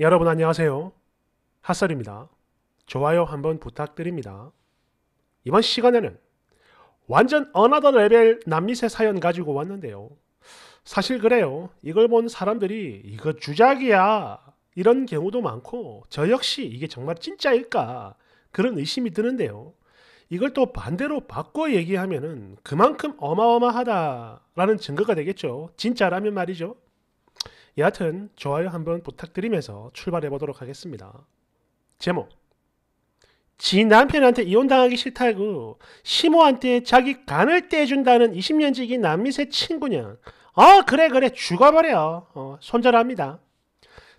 여러분 안녕하세요. 핫설입니다. 좋아요 한번 부탁드립니다. 이번 시간에는 완전 어나더 레벨 남미세 사연 가지고 왔는데요. 사실 그래요. 이걸 본 사람들이 이거 주작이야 이런 경우도 많고 저 역시 이게 정말 진짜일까 그런 의심이 드는데요. 이걸 또 반대로 바꿔 얘기하면은 그만큼 어마어마하다라는 증거가 되겠죠. 진짜라면 말이죠. 여하튼 좋아요 한번 부탁드리면서 출발해 보도록 하겠습니다. 제목 지 남편한테 이혼당하기 싫다고 시모한테 자기 간을 떼준다는 20년 지기 남미새 친구냐 아 그래 그래 죽어버려 어, 손절합니다.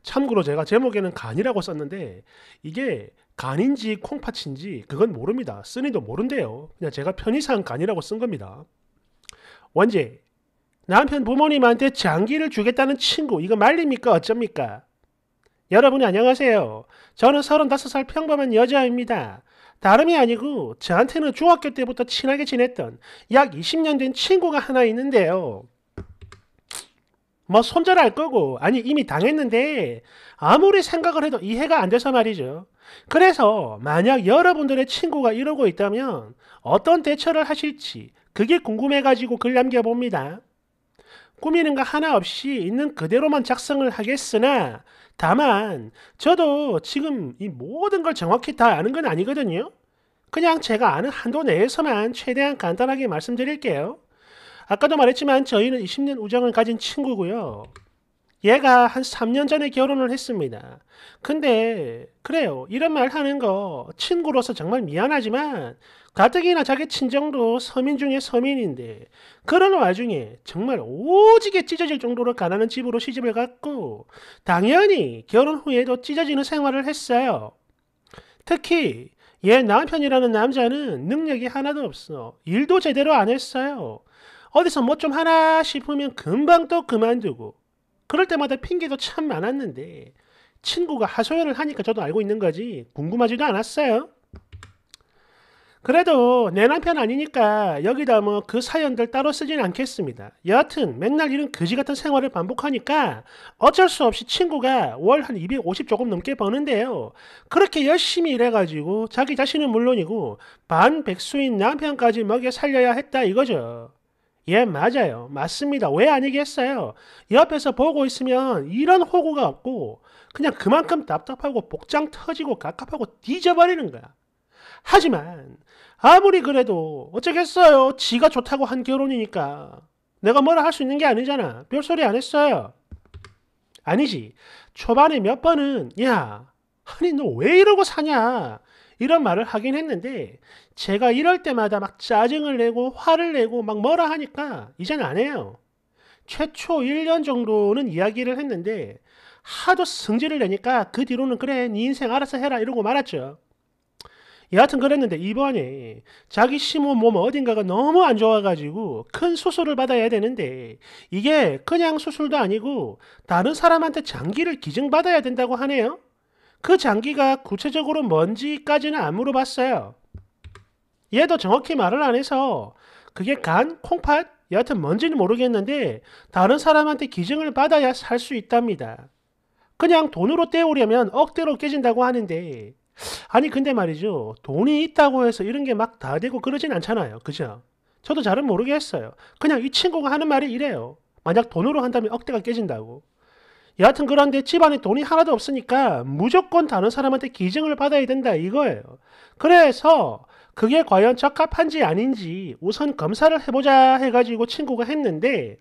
참고로 제가 제목에는 간이라고 썼는데 이게 간인지 콩팥인지 그건 모릅니다. 쓰니도 모른대요. 그냥 제가 편의상 간이라고 쓴 겁니다. 원제 남편 부모님한테 장기를 주겠다는 친구 이거 말립니까 어쩝니까? 여러분 안녕하세요. 저는 35살 평범한 여자입니다. 다름이 아니고 저한테는 중학교 때부터 친하게 지냈던 약 20년 된 친구가 하나 있는데요. 뭐 손절할 거고 아니 이미 당했는데 아무리 생각을 해도 이해가 안 돼서 말이죠. 그래서 만약 여러분들의 친구가 이러고 있다면 어떤 대처를 하실지 그게 궁금해가지고 글 남겨봅니다. 꾸미는 거 하나 없이 있는 그대로만 작성을 하겠으나 다만 저도 지금 이 모든 걸 정확히 다 아는 건 아니거든요. 그냥 제가 아는 한도 내에서만 최대한 간단하게 말씀드릴게요. 아까도 말했지만 저희는 20년 우정을 가진 친구고요. 얘가 한 3년 전에 결혼을 했습니다. 근데 그래요. 이런 말 하는 거 친구로서 정말 미안하지만 가뜩이나 자기 친정도 서민 중에 서민인데 그런 와중에 정말 오지게 찢어질 정도로 가난한 집으로 시집을 갔고 당연히 결혼 후에도 찢어지는 생활을 했어요. 특히 얘 남편이라는 남자는 능력이 하나도 없어. 일도 제대로 안 했어요. 어디서 뭐 좀 하나 싶으면 금방 또 그만두고 그럴 때마다 핑계도 참 많았는데 친구가 하소연을 하니까 저도 알고 있는 거지 궁금하지도 않았어요. 그래도 내 남편 아니니까 여기다 뭐 그 사연들 따로 쓰진 않겠습니다. 여하튼 맨날 이런 거지 같은 생활을 반복하니까 어쩔 수 없이 친구가 월 한 250 조금 넘게 버는데요. 그렇게 열심히 일해가지고 자기 자신은 물론이고 반백수인 남편까지 먹여 살려야 했다 이거죠. 예, 맞아요. 맞습니다. 왜 아니겠어요? 옆에서 보고 있으면 이런 호구가 없고 그냥 그만큼 답답하고 복장 터지고 갑갑하고 뒤져버리는 거야. 하지만 아무리 그래도 어쩌겠어요. 지가 좋다고 한 결혼이니까. 내가 뭐라 할 수 있는 게 아니잖아. 별소리 안 했어요. 아니지. 초반에 몇 번은 야 아니 너 왜 이러고 사냐 이런 말을 하긴 했는데 제가 이럴 때마다 막 짜증을 내고 화를 내고 막 뭐라 하니까 이젠 안 해요. 최초 1년 정도는 이야기를 했는데 하도 승질을 내니까 그 뒤로는 그래 네 인생 알아서 해라 이러고 말았죠. 여하튼 그랬는데 이번에 자기 시모 몸 어딘가가 너무 안 좋아가지고 큰 수술을 받아야 되는데 이게 그냥 수술도 아니고 다른 사람한테 장기를 기증받아야 된다고 하네요. 그 장기가 구체적으로 뭔지까지는 안 물어봤어요. 얘도 정확히 말을 안 해서 그게 간, 콩팥, 여하튼 뭔지는 모르겠는데 다른 사람한테 기증을 받아야 살 수 있답니다. 그냥 돈으로 떼우려면 억대로 깨진다고 하는데 아니 근데 말이죠. 돈이 있다고 해서 이런 게 막 다 되고 그러진 않잖아요. 그죠? 저도 잘은 모르겠어요. 그냥 이 친구가 하는 말이 이래요. 만약 돈으로 한다면 억대가 깨진다고. 여하튼 그런데 집안에 돈이 하나도 없으니까 무조건 다른 사람한테 기증을 받아야 된다 이거예요. 그래서 그게 과연 적합한지 아닌지 우선 검사를 해보자 해가지고 친구가 했는데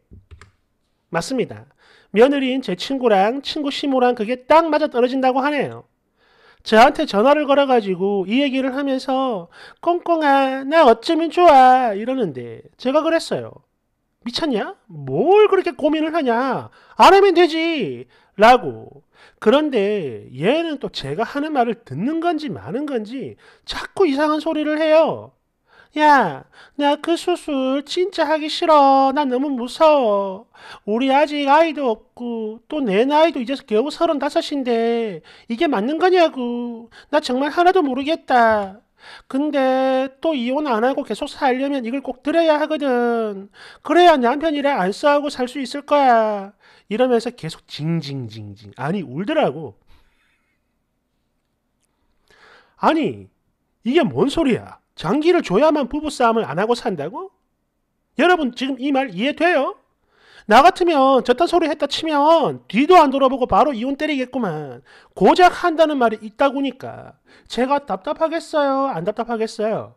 맞습니다. 며느리인 제 친구랑 친구 시모랑 그게 딱 맞아 떨어진다고 하네요. 저한테 전화를 걸어가지고 이 얘기를 하면서 꽁꽁아 나 어쩌면 좋아 이러는데 제가 그랬어요. 미쳤냐? 뭘 그렇게 고민을 하냐? 안 하면 되지! 라고. 그런데 얘는 또 제가 하는 말을 듣는 건지 마는 건지 자꾸 이상한 소리를 해요. 야, 나 그 수술 진짜 하기 싫어. 나 너무 무서워. 우리 아직 아이도 없고, 또 내 나이도 이제 겨우 서른다섯인데, 이게 맞는 거냐고. 나 정말 하나도 모르겠다. 근데 또 이혼 안 하고 계속 살려면 이걸 꼭 들어야 하거든. 그래야 남편이래안 싸우고 살 수 있을 거야. 이러면서 계속 징징징징. 아니, 울더라고. 아니, 이게 뭔 소리야? 장기를 줘야만 부부싸움을 안 하고 산다고? 여러분 지금 이 말 이해돼요? 나 같으면 저딴 소리 했다 치면 뒤도 안 돌아보고 바로 이혼 때리겠구만. 고작 한다는 말이 있다고니까. 제가 답답하겠어요? 안 답답하겠어요?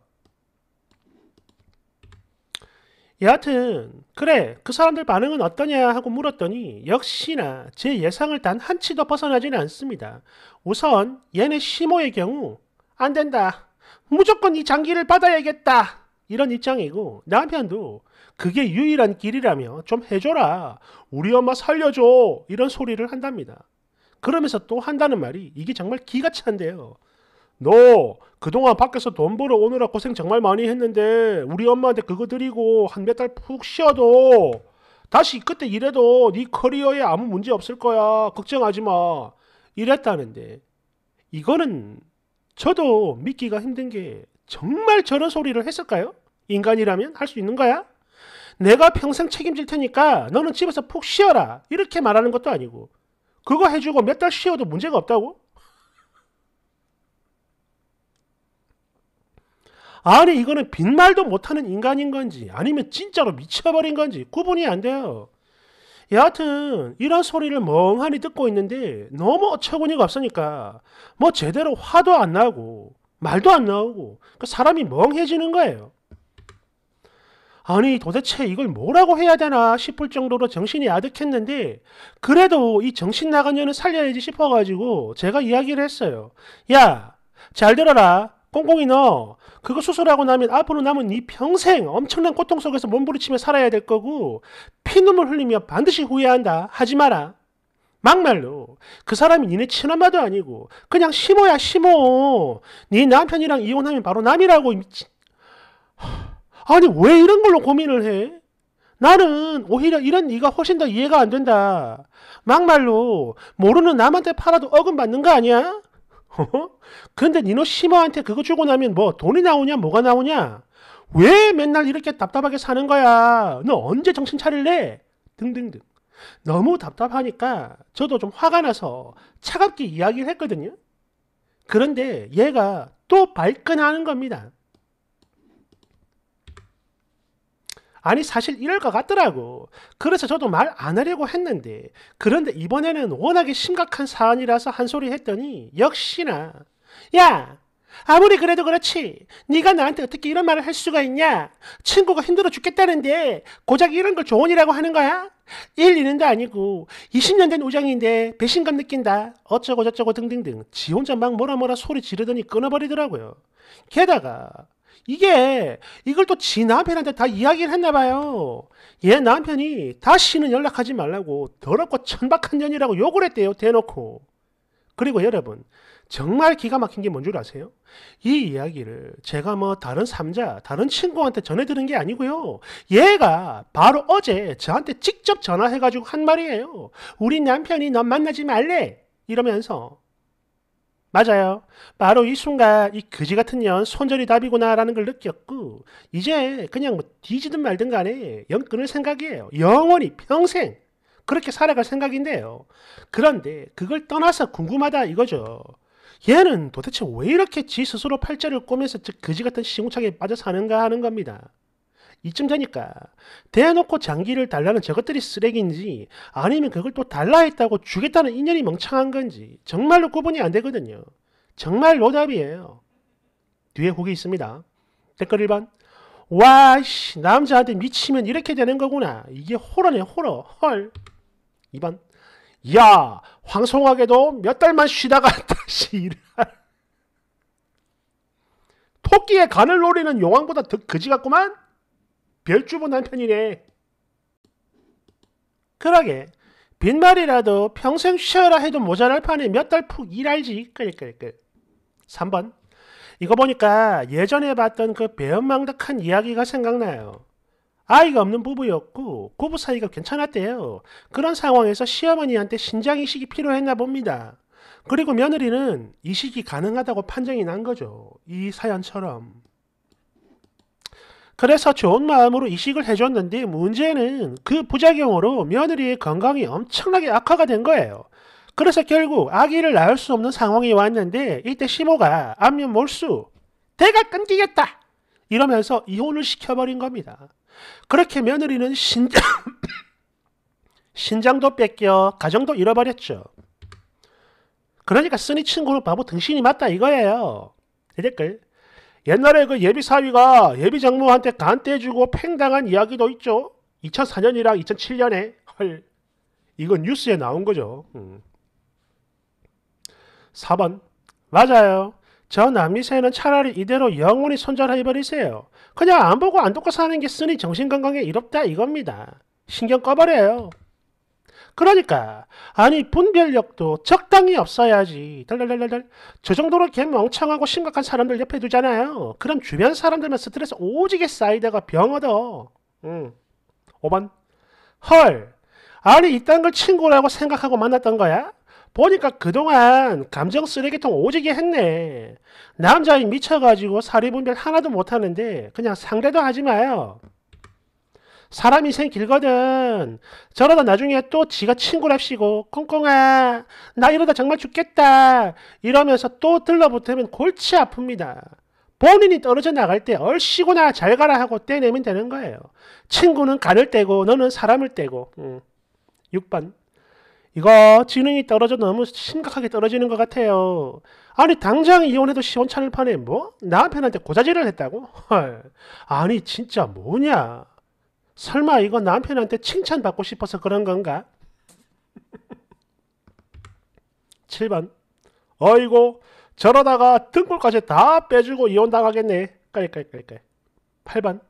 여하튼 그래 그 사람들 반응은 어떠냐 하고 물었더니 역시나 제 예상을 단 한치도 벗어나지는 않습니다. 우선 얘네 시모의 경우 안 된다. 무조건 이 장기를 받아야겠다. 이런 입장이고 남편도 그게 유일한 길이라며 좀 해줘라. 우리 엄마 살려줘. 이런 소리를 한답니다. 그러면서 또 한다는 말이 이게 정말 기가 찬데요. 너 그동안 밖에서 돈 벌어 오느라 고생 정말 많이 했는데 우리 엄마한테 그거 드리고 한 몇 달 푹 쉬어도 다시 그때 일해도 네 커리어에 아무 문제 없을 거야. 걱정하지 마. 이랬다는데 이거는 저도 믿기가 힘든 게 정말 저런 소리를 했을까요? 인간이라면 할 수 있는 거야? 내가 평생 책임질 테니까 너는 집에서 푹 쉬어라 이렇게 말하는 것도 아니고 그거 해주고 몇 달 쉬어도 문제가 없다고? 아니 이거는 빈말도 못하는 인간인 건지 아니면 진짜로 미쳐버린 건지 구분이 안 돼요. 여하튼 이런 소리를 멍하니 듣고 있는데 너무 어처구니가 없으니까 뭐 제대로 화도 안 나고 말도 안 나오고 그 사람이 멍해지는 거예요. 아니 도대체 이걸 뭐라고 해야 되나 싶을 정도로 정신이 아득했는데 그래도 이 정신 나간 년을 살려야지 싶어가지고 제가 이야기를 했어요. 야 잘 들어라. 꽁꽁이너 그거 수술하고 나면 앞으로 남은 이 평생 엄청난 고통 속에서 몸부림치며 살아야 될 거고 피눈물 흘리며 반드시 후회한다. 하지 마라. 막말로 그 사람이 니네 친엄마도 아니고 그냥 심모야심모네 남편이랑 이혼하면 바로 남이라고. 아니 왜 이런 걸로 고민을 해? 나는 오히려 이런 네가 훨씬 더 이해가 안 된다. 막말로 모르는 남한테 팔아도 어금 받는 거 아니야? 근데 어? 니노시마한테 그거 주고 나면 뭐 돈이 나오냐 뭐가 나오냐 왜 맨날 이렇게 답답하게 사는 거야 너 언제 정신 차릴래 등등등 너무 답답하니까 저도 좀 화가 나서 차갑게 이야기를 했거든요 그런데 얘가 또 발끈하는 겁니다 아니 사실 이럴 것 같더라고. 그래서 저도 말 안 하려고 했는데 그런데 이번에는 워낙에 심각한 사안이라서 한 소리 했더니 역시나 야 아무리 그래도 그렇지 네가 나한테 어떻게 이런 말을 할 수가 있냐 친구가 힘들어 죽겠다는데 고작 이런 걸 조언이라고 하는 거야? 1, 2는도 아니고 20년 된 우정인데 배신감 느낀다 어쩌고 저쩌고 등등등 지 혼자 막 뭐라 뭐라 소리 지르더니 끊어버리더라고요 게다가 이게 이걸 또 지 남편한테 다 이야기를 했나 봐요. 얘 남편이 다시는 연락하지 말라고 더럽고 천박한 년이라고 욕을 했대요. 대놓고. 그리고 여러분 정말 기가 막힌 게 뭔 줄 아세요? 이 이야기를 제가 뭐 다른 삼자, 다른 친구한테 전해드는 게 아니고요. 얘가 바로 어제 저한테 직접 전화해가지고 한 말이에요. 우리 남편이 넌 만나지 말래! 이러면서 맞아요. 바로 이 순간 이 거지 같은 년 손절이 답이구나라는 걸 느꼈고 이제 그냥 뭐 뒤지든 말든 간에 연끊을 생각이에요. 영원히 평생 그렇게 살아갈 생각인데요. 그런데 그걸 떠나서 궁금하다 이거죠. 얘는 도대체 왜 이렇게 지 스스로 팔자를 꼬면서 즉 거지 같은 시궁창에 빠져 사는가 하는 겁니다. 이쯤 되니까 대놓고 장기를 달라는 저것들이 쓰레기인지 아니면 그걸 또 달라 했다고 주겠다는 인연이 멍청한 건지 정말로 구분이 안 되거든요. 정말 노답이에요. 뒤에 후기 있습니다. 댓글 1번 와씨 남자한테 미치면 이렇게 되는 거구나. 이게 호러네 호러. 헐. 2번 야 황송하게도 몇 달만 쉬다가 다시 일할 토끼의 간을 노리는 용왕보다 더 거지 같구만? 별주부 남편이네. 그러게 빈말이라도 평생 쉬어라 해도 모자랄 판에 몇 달 푹 일할지 끌끌끌 3번 이거 보니까 예전에 봤던 그 배은망덕한 이야기가 생각나요. 아이가 없는 부부였고 부부 사이가 괜찮았대요. 그런 상황에서 시어머니한테 신장 이식이 필요했나 봅니다. 그리고 며느리는 이식이 가능하다고 판정이 난 거죠. 이 사연처럼. 그래서 좋은 마음으로 이식을 해줬는데 문제는 그 부작용으로 며느리의 건강이 엄청나게 악화가 된 거예요. 그래서 결국 아기를 낳을 수 없는 상황이 왔는데 이때 시모가 안면 몰수, 대가 끊기겠다! 이러면서 이혼을 시켜버린 겁니다. 그렇게 며느리는 신장, 신장도 뺏겨 가정도 잃어버렸죠. 그러니까 쓰니 친구는 바보 등신이 맞다 이거예요. 댓글. 옛날에 그 예비사위가 예비장모한테간떼주고 팽당한 이야기도 있죠. 2004년이랑 2007년에 헐 이건 뉴스에 나온 거죠. 음. 4번 맞아요. 저 남미세는 차라리 이대로 영원히 손절해버리세요. 그냥 안 보고 안 듣고 사는 게 쓰니 정신건강에 이롭다 이겁니다. 신경 꺼버려요. 그러니까 아니 분별력도 적당히 없어야지. 덜덜덜덜. 저 정도로 개멍청하고 심각한 사람들 옆에 두잖아요. 그럼 주변 사람들만 스트레스 오지게 쌓이다가 병 얻어. 응. 5번. 헐. 아니 이딴 걸 친구라고 생각하고 만났던 거야? 보니까 그동안 감정 쓰레기통 오지게 했네. 남자인 미쳐가지고 사리분별 하나도 못하는데 그냥 상대도 하지 마요. 사람 인생 길거든. 저러다 나중에 또 지가 친구랍시고 꽁꽁아 나 이러다 정말 죽겠다 이러면서 또 들러붙으면 골치 아픕니다. 본인이 떨어져 나갈 때 얼씨구나 잘 가라 하고 떼내면 되는 거예요. 친구는 간을 떼고 너는 사람을 떼고 음. 6번 이거 지능이 떨어져 너무 심각하게 떨어지는 것 같아요. 아니 당장 이혼해도 시원찮을 판에 뭐? 남편한테 고자질을 했다고? 헐 아니 진짜 뭐냐? 설마 이거 남편한테 칭찬받고 싶어서 그런 건가? 7번 어이고 저러다가 등골까지 다 빼주고 이혼당하겠네. 깔깔깔깔. 8번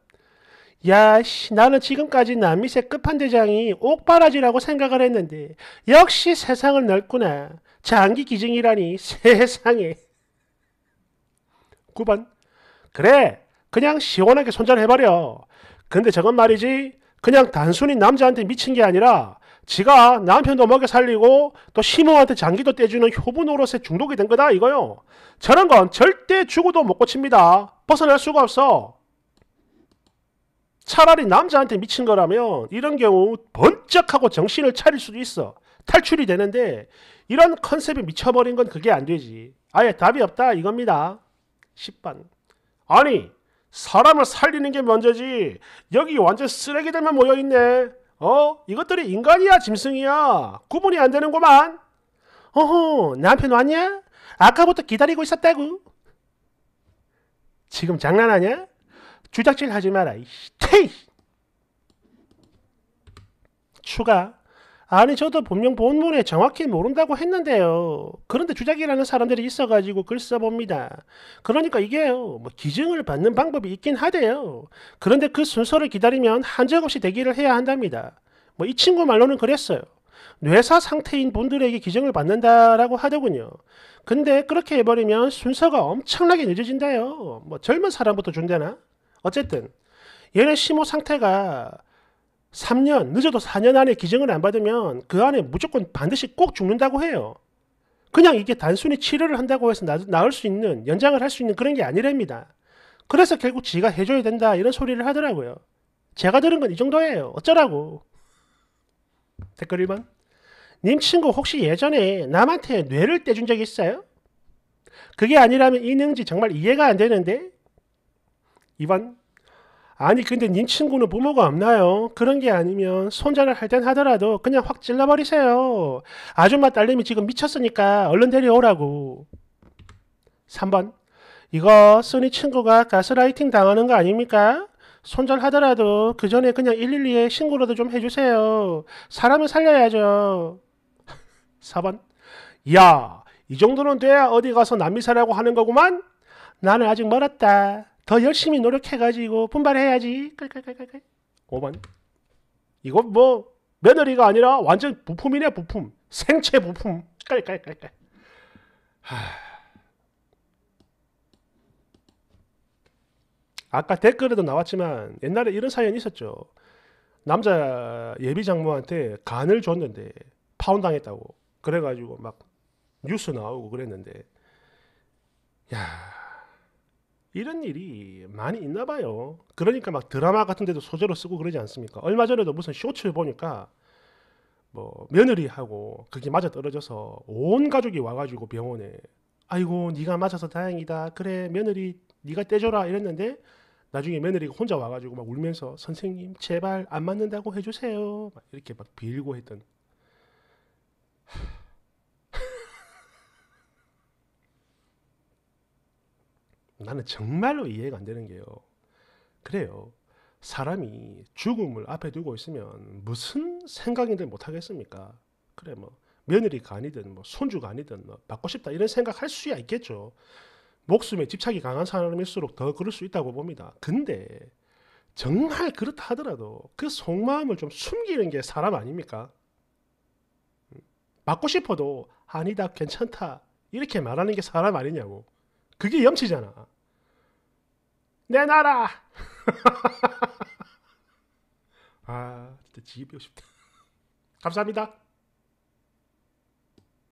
야씨 나는 지금까지 남미의 끝판대장이 옥바라지라고 생각을 했는데 역시 세상을 넓구나. 장기 기증이라니 세상에. 9번 그래 그냥 시원하게 손절해버려. 근데 저건 말이지 그냥 단순히 남자한테 미친 게 아니라 지가 남편도 먹여 살리고 또 시모한테 장기도 떼주는 효부노릇에 중독이 된 거다 이거요. 저런 건 절대 죽어도 못 고칩니다. 벗어날 수가 없어. 차라리 남자한테 미친 거라면 이런 경우 번쩍하고 정신을 차릴 수도 있어. 탈출이 되는데 이런 컨셉이 미쳐버린 건 그게 안 되지. 아예 답이 없다 이겁니다. 10번. 아니 사람을 살리는 게 먼저지 여기 완전 쓰레기들만 모여있네 어? 이것들이 인간이야 짐승이야 구분이 안 되는구만 어허 남편 왔냐? 아까부터 기다리고 있었다고 지금 장난하냐? 주작질 하지 마라 테이 추가 아니 저도 법명 본문에 정확히 모른다고 했는데요. 그런데 주작이라는 사람들이 있어가지고 글 써봅니다. 그러니까 이게요. 뭐 기증을 받는 방법이 있긴 하대요. 그런데 그 순서를 기다리면 한적 없이 대기를 해야 한답니다. 뭐 이 친구 말로는 그랬어요. 뇌사 상태인 분들에게 기증을 받는다라고 하더군요. 근데 그렇게 해버리면 순서가 엄청나게 늦어진다요. 뭐 젊은 사람부터 준대나? 어쨌든 얘네 심호 상태가 3년, 늦어도 4년 안에 기증을 안 받으면 그 안에 무조건 반드시 꼭 죽는다고 해요. 그냥 이게 단순히 치료를 한다고 해서 나, 을수 있는, 연장을 할 수 있는 그런 게 아니랍니다. 그래서 결국 지가 해줘야 된다 이런 소리를 하더라고요. 제가 들은 건 이 정도예요. 어쩌라고. 댓글 1번. 님 친구 혹시 예전에 남한테 뇌를 떼준 적 있어요? 그게 아니라면 이 능지 정말 이해가 안 되는데? 2번. 아니 근데 님 친구는 부모가 없나요? 그런 게 아니면 손자를 할땐 하더라도 그냥 확 찔러버리세요. 아줌마 딸님이 지금 미쳤으니까 얼른 데려오라고. 3번 이거 쓰니 친구가 가스라이팅 당하는 거 아닙니까? 손절하더라도 그 전에 그냥 112에 신고라도 좀 해주세요. 사람을 살려야죠. 4번 야, 이 정도는 돼야 어디 가서 남미사라고 하는 거구만? 나는 아직 멀었다. 더 열심히 노력해가지고 분발해야지. 깔깔깔깔깔. 5번. 이거 뭐 며느리가 아니라 완전 부품이네 부품. 생체 부품. 깔깔깔깔. 하... 아까 댓글에도 나왔지만 옛날에 이런 사연 있었죠. 남자 예비 장모한테 간을 줬는데 파혼당했다고. 그래가지고 막 뉴스 나오고 그랬는데 야 이런 일이 많이 있나 봐요. 그러니까 막 드라마 같은 데도 소재로 쓰고 그러지 않습니까? 얼마 전에도 무슨 쇼츠 보니까 뭐 며느리하고 그게 맞아 떨어져서 온 가족이 와가지고 병원에 아이고 네가 맞아서 다행이다 그래 며느리 네가 떼줘라 이랬는데 나중에 며느리가 혼자 와가지고 막 울면서 선생님 제발 안 맞는다고 해주세요 막 이렇게 막 빌고 했던 나는 정말로 이해가 안 되는 게요. 그래요. 사람이 죽음을 앞에 두고 있으면 무슨 생각인들 못하겠습니까? 그래 뭐 며느리가 아니든 뭐 손주가 아니든 뭐 받고 싶다 이런 생각할 수야 있겠죠. 목숨에 집착이 강한 사람일수록 더 그럴 수 있다고 봅니다. 근데 정말 그렇다 하더라도 그 속마음을 좀 숨기는 게 사람 아닙니까? 음, 받고 싶어도 아니다 괜찮다 이렇게 말하는 게 사람 아니냐고 그게 염치잖아. 내놔라아 진짜 지입고 싶다. 감사합니다.